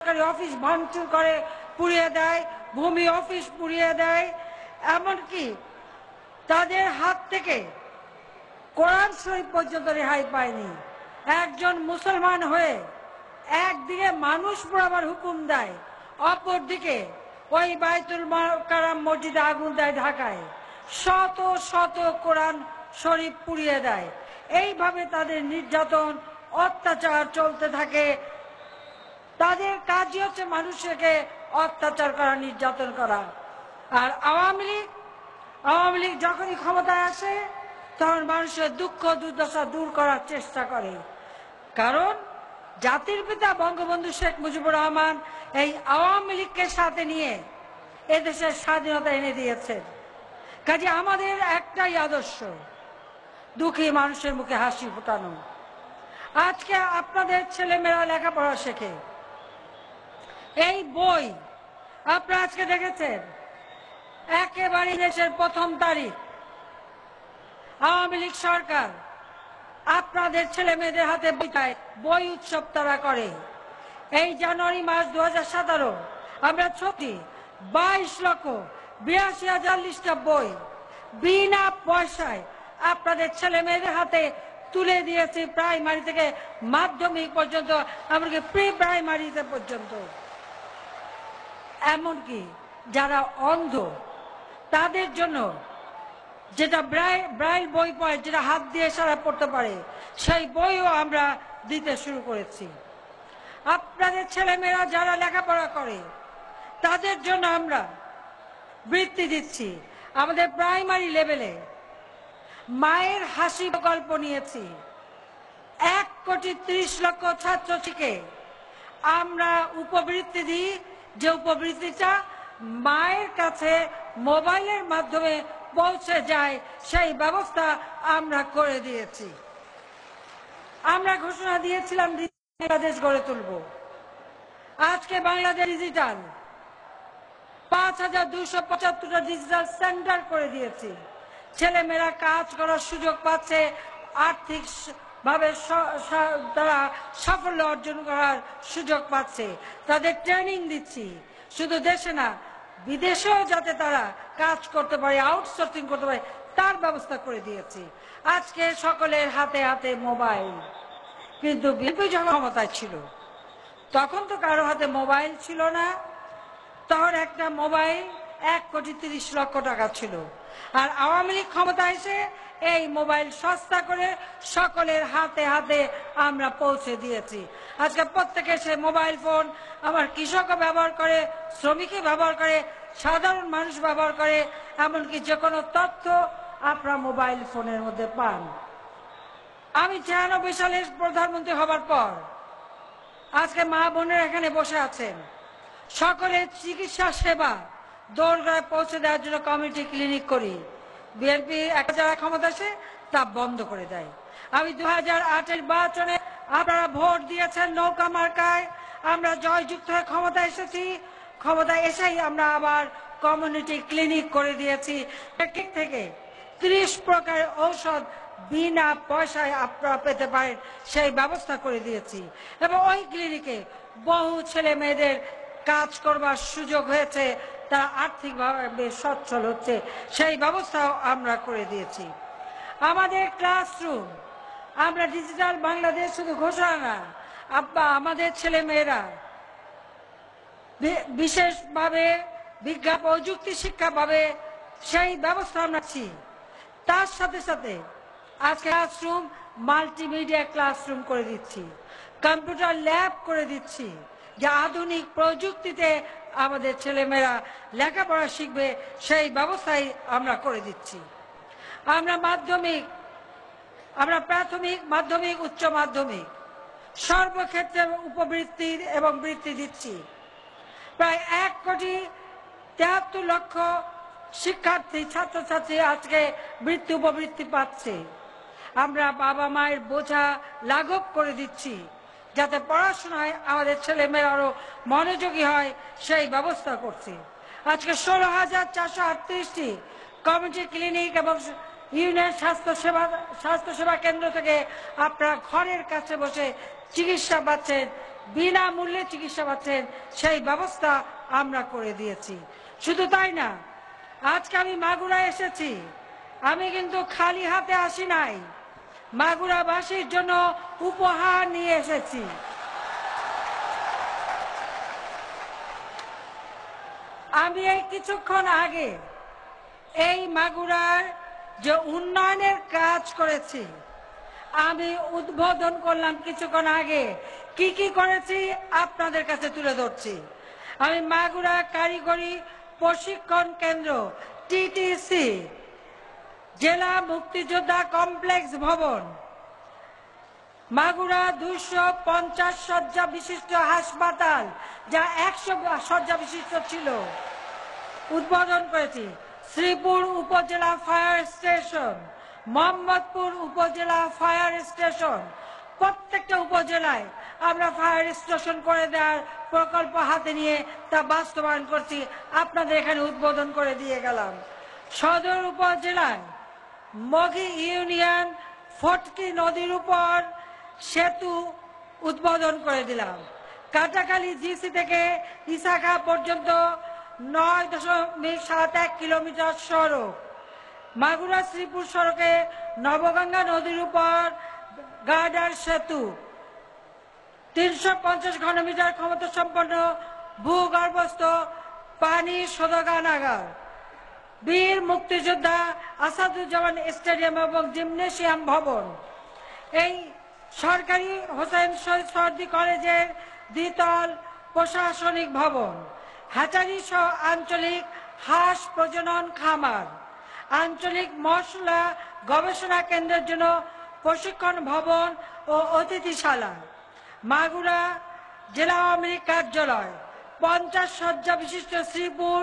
সরকারি অফিস ভাঙচুর করে পুড়িয়ে দেয় ভূমি অফিস পুড়িয়ে দেয় এমনকি তাদের হাত থেকে কোরআন শরীফ পর্যন্ত রেহাই পায়নি একজন মুসলমান হয়ে একদিকে মানুষ পোড়াবার হুকুম দেয় অপরদিকে ওই বাইতুল কারাম মসজিদে আগুন দেয় ঢাকায় শত শত কোরআন শরীফ পুড়িয়ে দেয় এইভাবে তাদের নির্যাতন অত্যাচার চলতে থাকে তাদের কাজই হচ্ছে মানুষকে অত্যাচার করা নির্যাতন করা আর আওয়ামী লীগ আওয়ামী লীগ যখনই ক্ষমতায় আসে তখন মানুষের দুঃখ দুর্দশা দূর করার চেষ্টা করে কারণ জাতির পিতা বঙ্গবন্ধু শেখ মুজিবুর রহমান এই আওয়ামী লীগকে সাথে নিয়ে এদেশের স্বাধীনতা এনে দিয়েছেন কাজে আমাদের একটাই আদর্শ দুঃখী মানুষের মুখে হাসি ফোটানো আজকে আপনাদের ছেলেমেয়েরা লেখাপড়া শেখে এই বই আপনারা আজকে দেখেছেন একেবারে দেশের প্রথম তারিখ আওয়ামী লীগ সরকার আপনাদের ছেলে মেয়েদের হাতে বিদায় বই উৎসব তারা করে এই জানুয়ারি মাস দু হাজার আমরা ছতি বাইশ লক্ষ বিরাশি হাজার লিস্টা বই বিনা পয়সায় আপনাদের ছেলে মেয়েদের হাতে তুলে দিয়েছি প্রাইমারি থেকে মাধ্যমিক পর্যন্ত এমনকি প্রি প্রাইমারিতে পর্যন্ত এমনকি যারা অন্ধ তাদের জন্য যেটা ব্রাইল বই পড়ে যেটা হাত দিয়ে সারা পড়তে পারে সেই বইও আমরা দিতে শুরু করেছি আপনাদের ছেলেমেয়েরা যারা লেখাপড়া করে তাদের জন্য আমরা বৃত্তি দিচ্ছি আমাদের প্রাইমারি লেভেলে মায়ের হাসি প্রকল্প নিয়েছি এক কোটি ত্রিশ লক্ষ ছাত্রছাত্রীকে আমরা উপবৃত্তি দিই যে উপবৃত্তিটা মায়ের কাছে মোবাইলের মাধ্যমে পৌঁছে যায় সেই ব্যবস্থা আমরা করে দিয়েছি আমরা ঘোষণা দিয়েছিলাম বাংলাদেশ গড়ে তুলব আজকে বাংলাদেশ ডিজিটাল পাঁচ হাজার দুইশো পঁচাত্তরটা ডিজিটাল সেন্টার করে দিয়েছি ছেলেমেয়েরা কাজ করার সুযোগ পাচ্ছে আর্থিক ভাবে তারা সাফল্য অর্জন করার সুযোগ পাচ্ছে তাদের ট্রেনিং দিচ্ছি শুধু দেশে না বিদেশেও যাতে তারা কাজ করতে পারে আউটসোর্সিং করতে পারে তার ব্যবস্থা করে দিয়েছি আজকে সকলের হাতে হাতে মোবাইল কিন্তু বিপুল ক্ষমতায় ছিল তখন তো কারো হাতে মোবাইল ছিল না তখন একটা মোবাইল এক কোটি তিরিশ লক্ষ টাকা ছিল আর আওয়ামী লীগ ক্ষমতা এসে এই মোবাইল সস্তা করে সকলের হাতে হাতে আমরা পৌঁছে দিয়েছি আজকে প্রত্যেকে সে মোবাইল ফোন আমার কৃষকও ব্যবহার করে শ্রমিকই ব্যবহার করে সাধারণ মানুষ ব্যবহার করে এমনকি যে কোনো তথ্য আপনার মোবাইল ফোনের মধ্যে পান আমি ছিয়ানব্বই সালে প্রধানমন্ত্রী হবার পর আজকে মা বোনের এখানে বসে আছেন সকলের চিকিৎসা সেবা দৌড়গড়ায় পৌঁছে দেওয়ার জন্য কমিউনিটি ক্লিনিক করি বিএনপি একটা যারা ক্ষমতা আসে তা বন্ধ করে দেয় আমি দু হাজার নির্বাচনে আপনারা ভোট দিয়েছেন নৌকা মার্কায় আমরা জয়যুক্ত হয়ে ক্ষমতা এসেছি ক্ষমতা এসেই আমরা আবার কমিউনিটি ক্লিনিক করে দিয়েছি ক্লিনিক থেকে ত্রিশ প্রকার ঔষধ বিনা পয়সায় আপনারা পেতে পারেন সেই ব্যবস্থা করে দিয়েছি এবং ওই ক্লিনিকে বহু ছেলে মেয়েদের কাজ করবার সুযোগ হয়েছে তারা আর্থিকভাবে সচ্ছল হচ্ছে সেই ব্যবস্থাও আমরা করে দিয়েছি আমাদের ক্লাসরুম আমরা ডিজিটাল বাংলাদেশ শুধু ঘোষণা না আব্বা আমাদের ছেলে মেয়েরা বিশেষভাবে বিজ্ঞাপ প্রযুক্তি শিক্ষা পাবে সেই ব্যবস্থা আমরা তার সাথে সাথে আজকে ক্লাসরুম মাল্টিমিডিয়া ক্লাসরুম করে দিচ্ছি কম্পিউটার ল্যাব করে দিচ্ছি যা আধুনিক প্রযুক্তিতে আমাদের ছেলেমেয়েরা লেখাপড়া শিখবে সেই ব্যবস্থাই আমরা করে দিচ্ছি আমরা মাধ্যমিক আমরা প্রাথমিক মাধ্যমিক উচ্চ মাধ্যমিক সর্বক্ষেত্রে উপবৃত্তি এবং বৃত্তি দিচ্ছি প্রায় এক কোটি তেহাত্তর লক্ষ শিক্ষার্থী ছাত্রছাত্রী আজকে বৃত্তি উপবৃত্তি পাচ্ছে আমরা বাবা মায়ের বোঝা লাঘব করে দিচ্ছি যাতে পড়াশোনায় আমাদের ছেলেমেয়েরা আরো মনোযোগী হয় সেই ব্যবস্থা করছি আজকে ষোলো হাজার চারশো আটত্রিশটি কমিউনিটি ক্লিনিক এবং ইউনিয়ন স্বাস্থ্যসেবা স্বাস্থ্যসেবা কেন্দ্র থেকে আপনারা ঘরের কাছে বসে চিকিৎসা পাচ্ছেন বিনামূল্যে চিকিৎসা পাচ্ছেন সেই ব্যবস্থা আমরা করে দিয়েছি শুধু তাই না আজকে আমি মাগুরা এসেছি আমি কিন্তু খালি হাতে আসি নাই মাগুরাবাসীর জন্য উপহার নিয়ে এসেছি আমি এই কিছুক্ষণ আগে এই মাগুরার যে উন্নয়নের কাজ করেছি আমি উদ্বোধন করলাম কিছুক্ষণ আগে কি কি করেছি আপনাদের কাছে তুলে ধরছি আমি মাগুরা কারিগরি প্রশিক্ষণ কেন্দ্র টিটিসি জেলা মুক্তিযোদ্ধা কমপ্লেক্স ভবন মাগুরা দুইশো পঞ্চাশ শয্যা বিশিষ্ট হাসপাতাল যা একশো শয্যা বিশিষ্ট ছিল উদ্বোধন করেছি শ্রীপুর উপজেলা ফায়ার স্টেশন মোহাম্মদপুর উপজেলা ফায়ার স্টেশন প্রত্যেকটা উপজেলায় আমরা ফায়ার স্টেশন করে দেওয়ার প্রকল্প হাতে নিয়ে তা বাস্তবায়ন করছি আপনাদের এখানে উদ্বোধন করে দিয়ে গেলাম সদর উপজেলায় মগি ইউনিয়ন ফটকি নদীর উপর সেতু উদ্বোধন করে দিলাম কাটাখালী জিসি থেকে ইসাখা পর্যন্ত নয় দশমিক সাত এক কিলোমিটার সড়ক মাগুরা শ্রীপুর সড়কে নবগঙ্গা নদীর উপর গার্ডার সেতু তিনশো পঞ্চাশ ঘনমিটার ক্ষমতা সম্পন্ন ভূগর্ভস্থ পানি নাগাল বীর মুক্তিযোদ্ধা আসাদুজ্জামান স্টেডিয়াম এবং জিমনেশিয়াম ভবন এই সরকারি হোসেন শহীদ সর্দি কলেজের দ্বিতল প্রশাসনিক ভবন হাজারি সহ আঞ্চলিক হাঁস প্রজনন খামার আঞ্চলিক মশলা গবেষণা কেন্দ্রের জন্য প্রশিক্ষণ ভবন ও অতিথিশালা মাগুরা জেলা আওয়ামী লীগ কার্যালয় পঞ্চাশ শয্যা বিশিষ্ট শ্রীপুর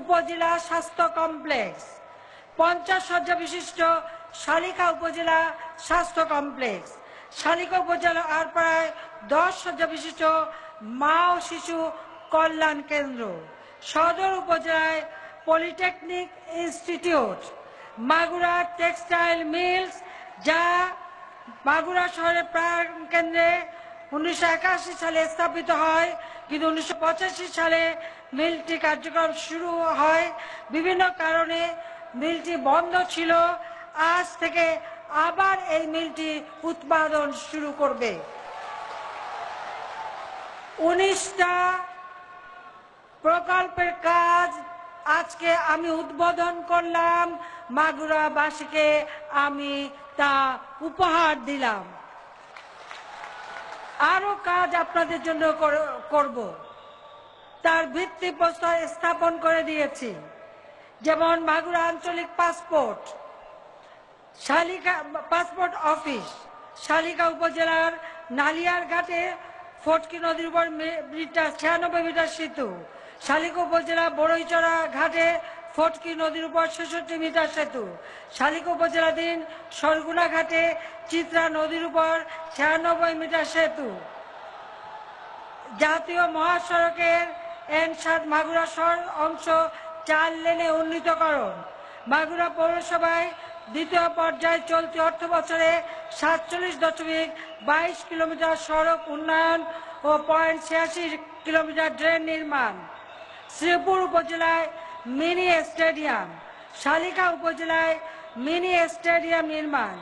উপজেলা স্বাস্থ্য কমপ্লেক্স পঞ্চাশ শয্যা বিশিষ্ট শালিকা উপজেলা স্বাস্থ্য কমপ্লেক্স শালিকা উপজেলা আর প্রায় দশ শয্যা বিশিষ্ট মা ও শিশু কল্যাণ কেন্দ্র সদর উপজেলায় polytechnic institute Magura textile mills যা মাগুরা শহরে প্রাণ কেন্দ্রে উনিশশো সালে স্থাপিত হয় কিন্তু উনিশশো সালে মিলটি কার্যক্রম শুরু হয় বিভিন্ন কারণে মিলটি বন্ধ ছিল আজ থেকে আবার এই মিলটি উৎপাদন শুরু করবে উনিশটা প্রকল্পের কাজ আজকে আমি উদ্বোধন করলাম মাগুরাবাসীকে আমি তা উপহার দিলাম আরো কাজ আপনাদের জন্য করব তার ভিত্তি প্রস্তর স্থাপন করে দিয়েছি যেমন মাগুরা আঞ্চলিক পাসপোর্ট শালিকা পাসপোর্ট অফিস শালিকা উপজেলার নালিয়ার ঘাটে ফটকি নদীর উপর মিটার ছিয়ানব্বই মিটার সেতু শালিকা উপজেলা বড়ইচড়া ঘাটে ফটকি নদীর উপর ছেষট্টি মিটার সেতু শালিকা উপজেলাধীন সরগুনা ঘাটে চিত্রা নদীর উপর ছিয়ানব্বই মিটার সেতু জাতীয় মহাসড়কের এনসাদ মাগুরা শহর অংশ চার লেনে উন্নীতকরণ মাগুরা পৌরসভায় দ্বিতীয় পর্যায়ে চলতি অর্থ বছরে সাতচল্লিশ দশমিক বাইশ কিলোমিটার সড়ক উন্নয়ন ও পয়েন্ট ছিয়াশি কিলোমিটার ড্রেন নির্মাণ শ্রীপুর উপজেলায় মিনি স্টেডিয়াম শালিকা উপজেলায় মিনি স্টেডিয়াম নির্মাণ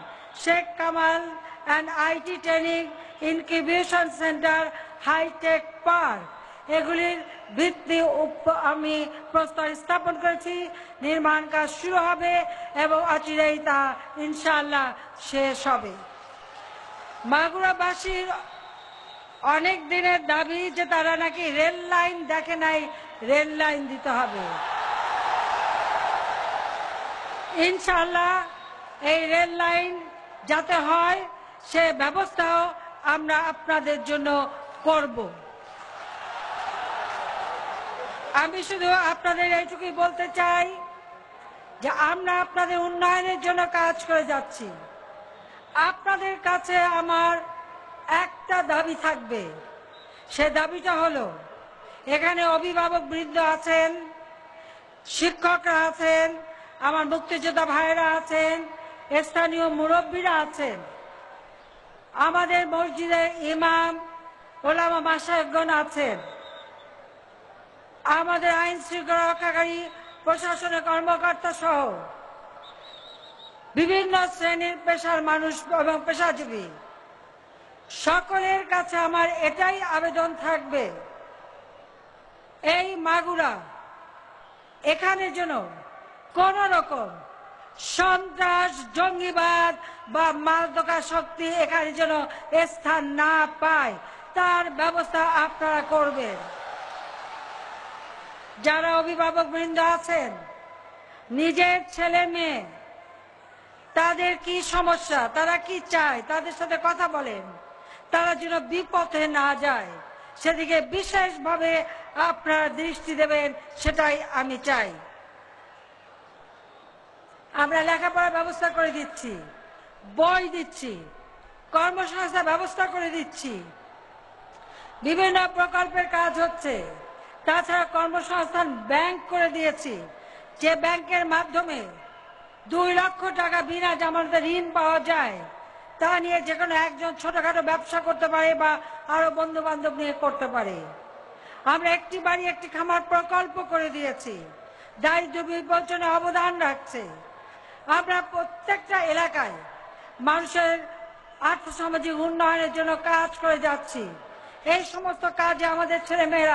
Sheikh Kamal and IT training incubation centre hi-tech park এগুলির ভিত্তি আমি প্রস্তাব স্থাপন করেছি নির্মাণ কাজ শুরু হবে এবং অচিরেই তা ইনশাল্লাহ শেষ হবে মাগুরাবাসীর অনেক দিনের দাবি যে তারা নাকি রেল লাইন দেখে নাই রেল লাইন দিতে হবে ইনশাল্লাহ এই রেল লাইন যাতে হয় সে ব্যবস্থাও আমরা আপনাদের জন্য করবো আমি শুধু আপনাদের এইটুকুই বলতে চাই যে আমরা আপনাদের উন্নয়নের জন্য কাজ করে যাচ্ছি আপনাদের কাছে আমার একটা দাবি থাকবে সে দাবিটা হলো এখানে অভিভাবক বৃদ্ধ আছেন শিক্ষকরা আছেন আমার মুক্তিযোদ্ধা ভাইরা আছেন স্থানীয় মুরব্বীরা আছেন আমাদের মসজিদে ইমাম ওলামা মাসায়গণ আছেন আমাদের আইন শৃঙ্খলা রক্ষাকারী প্রশাসনের কর্মকর্তা সহ বিভিন্ন শ্রেণীর পেশার মানুষ এবং পেশাজীবী সকলের কাছে আমার এটাই আবেদন থাকবে এই মাগুরা এখানে যেন কোন রকম সন্ত্রাস জঙ্গিবাদ বা মাদকা শক্তি এখানে যেন স্থান না পায় তার ব্যবস্থা আপনারা করবেন যারা অভিভাবক বৃন্দ আছেন নিজের ছেলে মেয়ে তাদের কি সমস্যা তারা কি চায় তাদের সাথে কথা বলেন তারা যেন বিপথে না যায় সেদিকে বিশেষভাবে আপনারা দৃষ্টি দেবেন সেটাই আমি চাই আমরা লেখাপড়ার ব্যবস্থা করে দিচ্ছি বই দিচ্ছি কর্মসংস্থার ব্যবস্থা করে দিচ্ছি বিভিন্ন প্রকল্পের কাজ হচ্ছে তাছাড়া কর্মসংস্থান ব্যাংক করে দিয়েছি যে ব্যাংকের মাধ্যমে দুই লক্ষ টাকা বিনা জামানতে ঋণ পাওয়া যায় তা নিয়ে যে কোনো একজন ছোটখাটো ব্যবসা করতে পারে বা আরো বন্ধু বান্ধব নিয়ে করতে পারে আমরা একটি বাড়ি একটি খামার প্রকল্প করে দিয়েছি দারিদ্র বিপর্যনে অবদান রাখছে আমরা প্রত্যেকটা এলাকায় মানুষের আর্থসামাজিক উন্নয়নের জন্য কাজ করে যাচ্ছি এই সমস্ত কাজে আমাদের ছেলে মেয়েরা